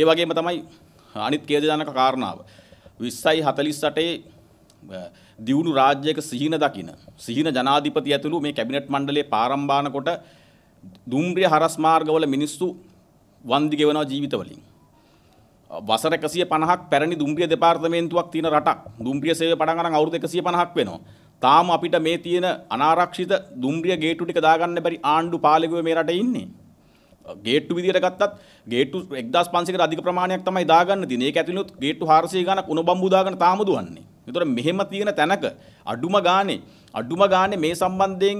ඒ වගේම තමයි අනිත් ඛේදජනක කාරණාව 20යි 48 දියුණු රාජ්‍යයක සිහින දකින සිහින ජනාධිපති ඇතුළු මේ කැබිනට් මණ්ඩලයේ පාරම්බාන කොට දුම්රිය හරස් මාර්ගවල මිනිස්සු වන්දි ගෙවනවා ජීවිතවලින් වසර 150ක් පැරණි දුම්රිය දෙපාර්තමේන්තුවක් තියෙන රටක් දුම්රිය සේවය පටන් අරන් අවුරුදු 150ක් වෙනවා තාම අපිට මේ තියෙන අනාරක්ෂිත දුම්රිය ගේට්ටු ටික දාගන්න බැරි ආණ්ඩු පාලකයෝ මේ රටේ ඉන්නේ ගේට්ටු විදිහට ගත්තත් ගේට්ටු 1500කට අධික ප්‍රමාණයක් තමයි දාගන්න තියෙන්නේ. ඒක ඇතුළේ ගේට්ටු 400 ගණක් උණ බම්බු දාගෙන තාම දුවන්නේ. ඒතොර මෙහෙම තියෙන තැනක අඩුම ගානේ අඩුම ගානේ මේ සම්බන්ධයෙන්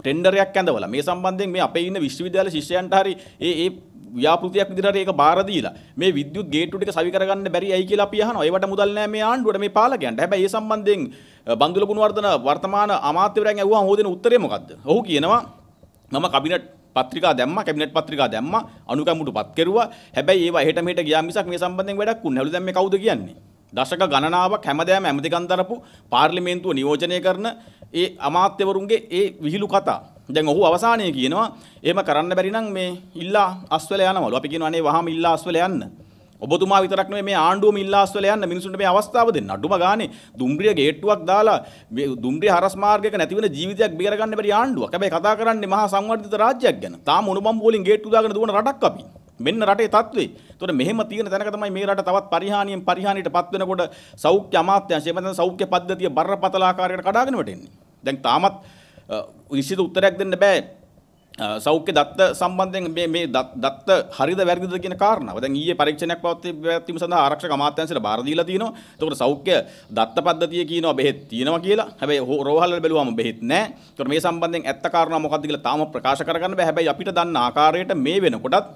ටෙන්ඩරයක් ඇඳවලා මේ සම්බන්ධයෙන් මේ අපේ ඉන්න විශ්වවිද්‍යාල ශිෂ්‍යයන්ට හරි ඒ ඒ ව්‍යාපෘතියක් විදිහට ඒක බාර දීලා මේ විද්‍යුත් ගේට්ටු ටික සවි කරගන්න බැරි ඇයි කියලා අපි අහනවා. ඒවට මුදල් නැහැ මේ ආණ්ඩුවට මේ පාලකයන්ට. හැබැයි ඒ සම්බන්ධයෙන් බන්දුල ගුණවර්ධන වර්තමාන අමාත්‍යවරයන් ඇහුවාම හොදෙන උත්තරේ මොකද්ද? ඔහු කියනවා මම කබිනට් පත්‍රිකා දැම්මා කැබිනට් පත්‍රිකා දැම්මා අනුකම්මුටපත් කෙරුවා. හැබැයි ඒවා එහෙට මෙහෙට ගියා මිසක් මේ සම්බන්ධයෙන් වැඩක් උන්නේ නැලු දැන් මේ කවුද කියන්නේ? දශක ගණනාවක් හැමදාම ඇමතිකම් දරපු පාර්ලිමේන්තුව නියෝජනය කරන ඒ අමාත්‍යවරුන්ගේ ඒ විහිළු කතා. දැන් ඔහු අවසානයේ කියනවා එහෙම කරන්න බැරි නම් මේ ඉල්ලා අස්වැල යනවලු. අපි කියනවා අනේ වහාම ඉල්ලා අස්වැල යන්න. ඔබතුමා විතරක් නෙවෙයි මේ ආණ්ඩුවම ඉල්ලාස්වල යන්න මිනිසුන්ට මේ අවස්ථාව දෙන්න. අඩුම ගානේ දුම්රිය ගේට්ටුවක් දාලා මේ දුම්රිය හරස් මාර්ගයක නැති වෙන ජීවිතයක් බිකර ගන්න බැරි ආණ්ඩුවක්. හැබැයි කතා කරන්නේ මහා සංවර්ධිත රාජ්‍යයක් ගැන. තාම උණුබම් වලින් ගේට්ටු දාගෙන දුවන රටක් අපි. මෙන්න රටේ තත්ත්වේ. ඒතකොට මෙහෙම තියෙන තැනක තමයි මේ රට තවත් පරිහානියෙන් පරිහානියටපත් වෙනකොට සෞඛ්‍ය අමාත්‍යාංශය මත සෞඛ්‍ය පද්ධතිය බරපතල ආකාරයකට කඩාගෙන වැටෙන්නේ. දැන් තාමත් විශේෂ උත්තරයක් දෙන්න බෑ සෞඛ්‍ය දත්ත සම්බන්ධයෙන් මේ මේ දත්ත හරිද වැරදිද කියන කාරණාව. දැන් ඊයේ පරීක්ෂණයක් පවත්වීම සඳහා ආරක්ෂක අමාත්‍යාංශයට බාර දීලා තිනවා. ඒකට සෞඛ්‍ය දත්ත පද්ධතිය කියනවා බෙහෙත් තියෙනවා කියලා. හැබැයි රෝහල්වල බැලුවම බෙහෙත් නැහැ. ඒකට මේ සම්බන්ධයෙන් ඇත්ත කාරණා මොකක්ද කියලා තාම ප්‍රකාශ කරගන්න බෑ. හැබැයි අපිට දන්න ආකාරයට මේ වෙනකොටත්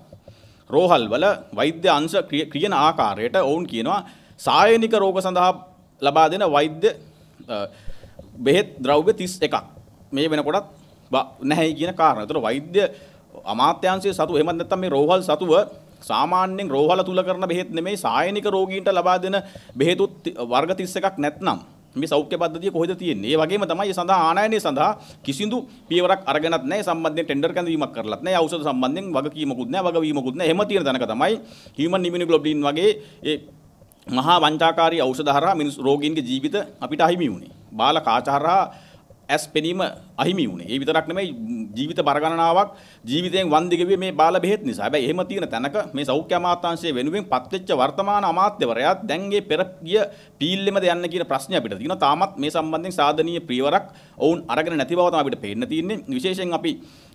රෝහල්වල වෛද්‍ය අංශ ක්‍රියන ආකාරයට ඔවුන් කියනවා සායනික රෝග සඳහා ලබා දෙන වෛද්‍ය බෙහෙත් ද්‍රව්‍ය 31ක්. මේ වෙනකොටත් නැහැ කියන කාරණා. ඒතර වෛද්‍ය අමාත්‍යාංශයේ සතු එහෙමත් නැත්නම් මේ රෝහල් සතුව සාමාන්‍යයෙන් රෝහල තුල කරන බෙහෙත් නෙමෙයි සායනික රෝගීන්ට ලබා දෙන බෙහෙතුත් වර්ග 31ක් නැත්නම් මේ සෞඛ්‍ය පද්ධතිය කොහෙද තියෙන්නේ? ඒ වගේම තමයි ඒ සඳහා ආනයනය සඳහා කිසිදු පියවරක් අරගෙනත් නැහැ සම්බන්ධයෙන් ටෙන්ඩර් කැඳවීමක් කරලත් නැහැ ඖෂධ සම්බන්ධයෙන් වගකීමකුත් නැහැ වගවීමකුත් නැහැ. එහෙම තියෙන තැනක තමයි human immunoglobulin වගේ ඒ මහා වංචාකාරී ඖෂධ හරහා මිනිස් රෝගීන්ගේ ජීවිත අපිට අහිමි වුණේ. බාල කාචාරහා ඇස් පෙනීම අහිමි වුණේ. ඒ විතරක් නෙමෙයි ජීවිත බර ගණනාවක් ජීවිතයෙන් වන්දිගෙවිය මේ බාල බෙහෙත් නිසා. හැබැයි එහෙම තියෙන තැනක මේ සෞඛ්‍ය අමාත්‍යාංශයේ වෙනුවෙන් පත්වෙච්ච වර්තමාන අමාත්‍යවරයාත් දැන් මේ පෙර ගිය පීල්ලෙමද යන්න කියන ප්‍රශ්නේ අපිට තියෙනවා. තාමත් මේ සම්බන්ධයෙන් සාධනීය ප්‍රියවරක් ඔවුන් අරගෙන නැති බව තමයි අපිට පේන්න තියෙන්නේ. විශේෂයෙන් අපි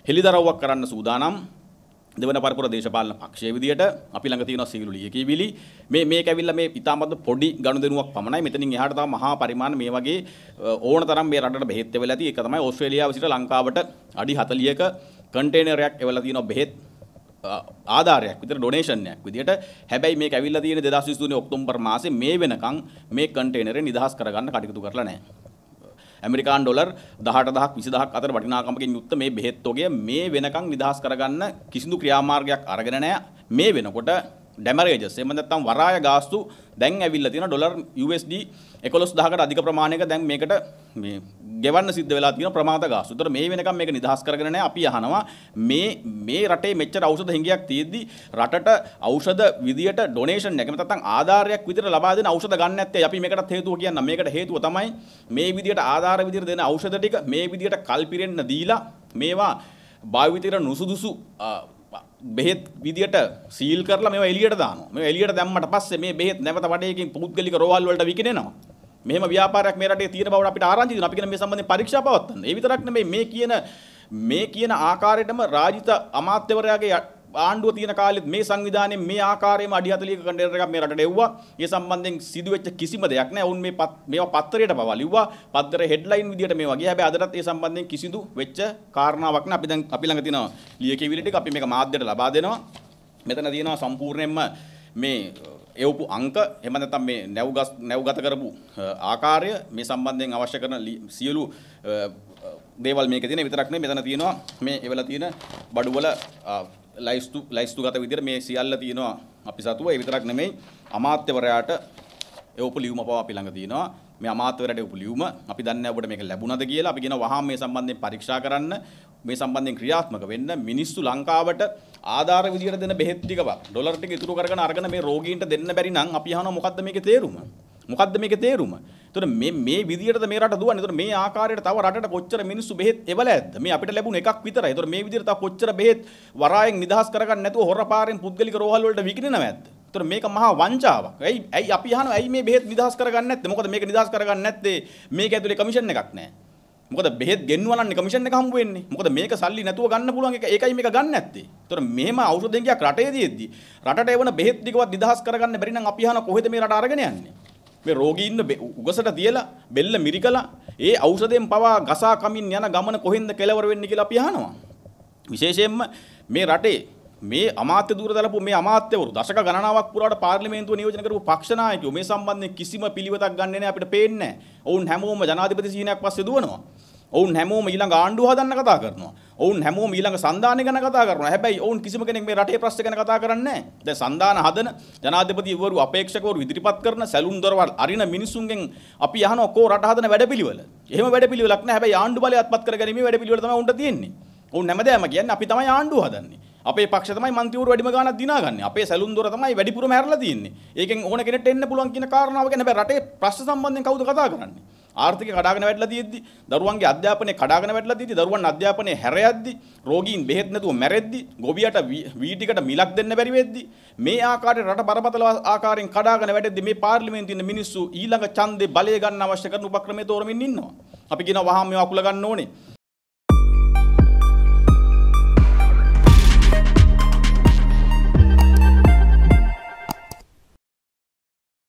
හෙලිදරව්වක් කරන්න සූදානම්. දෙවන පරපුර දේශපාලන පක්ෂයේ විදියට අපි ළඟ තියෙනවා සීලු ලියකියවිලි මේ මේක ඇවිල්ලා මේ ඉතාමත් පොඩි ගනුදෙනුවක් පමණයි මෙතනින් එහාට තව මහා පරිමාණ මේ වගේ ඕන තරම් මේ රටට බෙහෙත් වෙලා තියෙයි ඒක තමයි ඕස්ට්‍රේලියාව සිට ලංකාවට අඩි 40ක කන්ටේනරයක් එවලා තියෙනවා බෙහෙත් ආධාරයක් විතර ඩොනේෂන් එකක් විදියට හැබැයි මේක ඇවිල්ලා තියෙන්නේ 2023 ඔක්තෝබර් මාසේ මේ වෙනකන් මේ කන්ටේනරේ නිදහස් කරගන්න කටයුතු කරලා නැහැ ඇමරිකාන් ඩොලර් 18000ක් 20000ක් අතර වටිනාකමකින් යුක්ත මේ බෙහෙත් ඔගය මේ වෙනකන් නිදහස් කරගන්න කිසිදු ක්‍රියාමාර්ගයක් අරගෙන නැහැ මේ වෙනකොට ඩැමරේජස් එහෙම නැත්නම් වරාය ගාස්තු දැන් ඇවිල්ලා තියෙන ඩොලර් USD 11000කට අධික ප්‍රමාණයක දැන් මේකට මේ ගෙවන්න සිද්ධ වෙලා තියෙන ප්‍රමාද ගාස්තු. ඒතර මේ වෙනකම් මේක නිදහස් කරගෙන නැහැ. අපි අහනවා මේ මේ රටේ මෙච්චර ඖෂධ හිඟයක් තියෙද්දි රටට ඖෂධ විදියට ඩොනේෂන් එක නැත්නම් ආධාරයක් විදියට ලබා දෙන ඖෂධ ගන්න නැත්තේ. අපි මේකටත් හේතුව කියන්නම්. මේකට හේතුව තමයි මේ විදියට ආධාර විදියට දෙන ඖෂධ ටික මේ විදියට කල්පිරෙන්න දීලා මේවා භාවිතයට නුසුදුසු බෙහෙත් විදියට සීල් කරලා මේවා එළියට දානවා. මේවා එළියට දැම්මට පස්සේ මේ බෙහෙත් නැවත වඩේකින් පෞද්ගලික රෝවල් වලට විකිනෙනවා. මෙහෙම ව්‍යාපාරයක් මේ රටේ තියෙන බවට අපිට ආරංචි දෙනවා. අපි කියන මේ සම්බන්ධයෙන් පරීක්ෂා පවත්වන්න. ඒ විතරක් නෙමෙයි මේ කියන මේ කියන ආකාරයටම රාජිත අමාත්‍යවරයාගේ ආණ්ඩුව තියෙන කාලෙත් මේ සංවිධානයේ මේ ආකාරයෙන්ම අඩි 40ක කන්ටේනර් එකක් මේ රටට එව්වා. ඒ සම්බන්ධයෙන් සිදුවෙච්ච කිසිම දෙයක් නැහැ. ඔවුන් මේ මේවා පත්තරයට පවා ලිව්වා. පත්තරේ හෙඩ්ලයින් විදියට මේවා ගියා. හැබැයි අදටත් ඒ සම්බන්ධයෙන් කිසිදු වෙච්ච කාරණාවක් නැහැ. අපි දැන් අපි ළඟ තියෙනවා ලියකියවිලි ටික අපි මේක මාධ්‍යයට ලබා දෙනවා. මෙතන තියෙනවා සම්පූර්ණයෙන්ම මේ එවපු අංක එහෙම නැත්නම් මේ නැව්ගත කරපු ආකාරය මේ සම්බන්ධයෙන් අවශ්‍ය කරන සියලු දේවල් මේක තියෙන විතරක් නෙමෙයි මෙතන තියෙනවා මේ එවලා තියෙන බඩු වල ලයිස්තු ලයිස්තුගත විදිහට මේ සියල්ල තියෙනවා අපි සතුව ඒ විතරක් නෙමෙයි අමාත්‍යවරයාට එවපු ලියුම පවා අපි ළඟ තියෙනවා මේ අමාත්‍යවරයාට එවපු ලියුම අපි දන්නේ නැහැ ඔබට මේක ලැබුණාද කියලා අපි කියනවා වහාම මේ සම්බන්ධයෙන් පරීක්ෂා කරන්න මේ සම්බන්ධයෙන් ක්‍රියාත්මක වෙන්න මිනිස්සු ලංකාවට ආධාර විදියට දෙන බෙහෙත් ටික ඩොලර් ටික ඉතුරු කරගෙන අරගෙන මේ රෝගීන්ට දෙන්න බැරි නම් අපි අහනවා මොකද්ද මේකේ තේරුම? මොකද්ද මේකේ තේරුම? එතකොට මේ මේ විදියටද මේ රට දුවන්නේ. එතකොට මේ ආකාරයට තව රටට කොච්චර මිනිස්සු බෙහෙත් එවලා ඇද්ද? මේ අපිට ලැබුණ එකක් විතරයි. එතකොට මේ විදියට තව කොච්චර බෙහෙත් වරායෙන් නිදහස් කරගන්න නැතුව හොරපාරෙන් පුද්ගලික රෝහල් වලට විකිණෙනව ඇද්ද? එතකොට මේක මහා වංචාවක්. ඇයි ඇයි අපි අහනවා ඇයි මේ බෙහෙත් නිදහස් කරගන්නේ නැත්තේ? මොකද මේක නිදහස් කරගන්නේ නැත්තේ මේක ඇතුලේ කමිෂන් එකක් නැහැ. මොකද බෙහෙත් ගෙන්වනන්නේ කමිෂන් එක හම්බ වෙන්නේ. මොකද මේක සල්ලි නැතුව ගන්න පුළුවන් එක ඒකයි මේක ගන්න නැත්තේ. ඒතර මෙහෙම ඖෂධ දෙකක් රටේ තියෙද්දි රටට එවන බෙහෙත් ටිකවත් නිදහස් කරගන්න බැරි නම් අපි අහන කොහෙද මේ රට අරගෙන යන්නේ? මේ රෝගී ඉන්න උගසට තියලා බෙල්ල මිරිකලා ඒ ඖෂධයෙන් පවා ගසා කමින් යන ගමන කොහෙන්ද කෙලවර වෙන්නේ කියලා අපි අහනවා. විශේෂයෙන්ම මේ රටේ මේ අමාත්‍ය දූරදලපු මේ අමාත්‍යවරු දශක ගණනාවක් පුරාට පාර්ලිමේන්තුව නියෝජනය කරපු පක්ෂ නායකයෝ මේ සම්බන්ධයෙන් කිසිම පිළිවෙතක් ගන්නෙ නැහැ අපිට පේන්නේ නැහැ. ඔවුන් හැමෝම ජනාධිපති සීනයක් පස්සේ දුවනවා. ඔවුන් හැමෝම ඊළඟ ආණ්ඩුව හදන්න කතා කරනවා. ඔවුන් හැමෝම ඊළඟ සංධානය ගැන කතා කරනවා. හැබැයි ඔවුන් කිසිම කෙනෙක් මේ රටේ ප්‍රශ්න ගැන කතා කරන්නේ නැහැ. දැන් සංධාන හදන ජනාධිපතිවරු අපේක්ෂකවරු ඉදිරිපත් කරන සැලුම් දොරවල් අරින මිනිසුන්ගෙන් අපි අහනවා කො රට හදන වැඩපිළිවෙල. එහෙම වැඩපිළිවෙලක් නැහැ. හැබැයි ආණ්ඩු බලයත්පත් කරගැනීමේ වැඩපිළිවෙල තමයි උන්ට තියෙන්නේ. ඔවුන් හැමදාම කියන්නේ අපි තමයි ආණ්ඩුව හදන්නේ. අපේ පක්ෂ තමයි මන්තිවරු වැඩිම ගාණක් දිනාගන්නේ. අපේ සැලුම් දොර තමයි වැඩිපුරම හැරලා තියෙන්නේ. ඒකෙන් ඕන කෙනෙක්ට එන්න පුළුවන් කියන කාරණාව ගැන හැබැයි රටේ ප්‍රශ්න සම්බන්ධයෙන් කවුද කතා කරන්නේ? ආර්ථිකය කඩාගෙන වැටලා තියෙද්දි දරුවන්ගේ අධ්‍යාපනය කඩාගෙන වැටලා තියෙද්දි දරුවන් අධ්‍යාපනය හැරයද්දි රෝගීන් බෙහෙත් නැතුව මැරෙද්දි ගොවියට වී ටිකට මිලක් දෙන්න බැරි වෙද්දි මේ ආකාරයට රට බරපතල ආකාරයෙන් කඩාගෙන වැටෙද්දි මේ පාර්ලිමේන්තුවේ ඉන්න මිනිස්සු ඊළඟ ඡන්දේ බලය ගන්න අවශ්‍ය කරන උපක්‍රමයේ තෝරමින් ඉන්නවා. අපි කියනවා වහාම මේවා අකුල ගන්න ඕනේ.